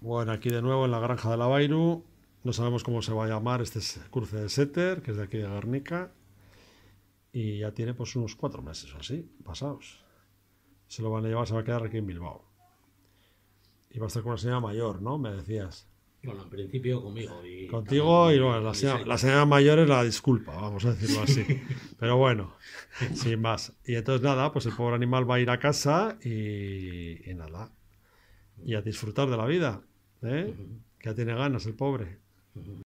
Bueno, aquí de nuevo en la granja de la Bairu. No sabemos cómo se va a llamar este cruce de Setter, que es de aquí de Garnica. Y ya tiene pues unos cuatro meses o así, pasados. Se lo van a llevar, se va a quedar aquí en Bilbao. Y va a estar con una señora mayor, ¿no? Me decías. Bueno, en principio conmigo. Y Contigo y bueno, la señora, mayor es la disculpa, vamos a decirlo así. Pero bueno, sin más. Y entonces nada, pues el pobre animal va a ir a casa y nada, y a disfrutar de la vida, ¿eh? que ya tiene ganas el pobre.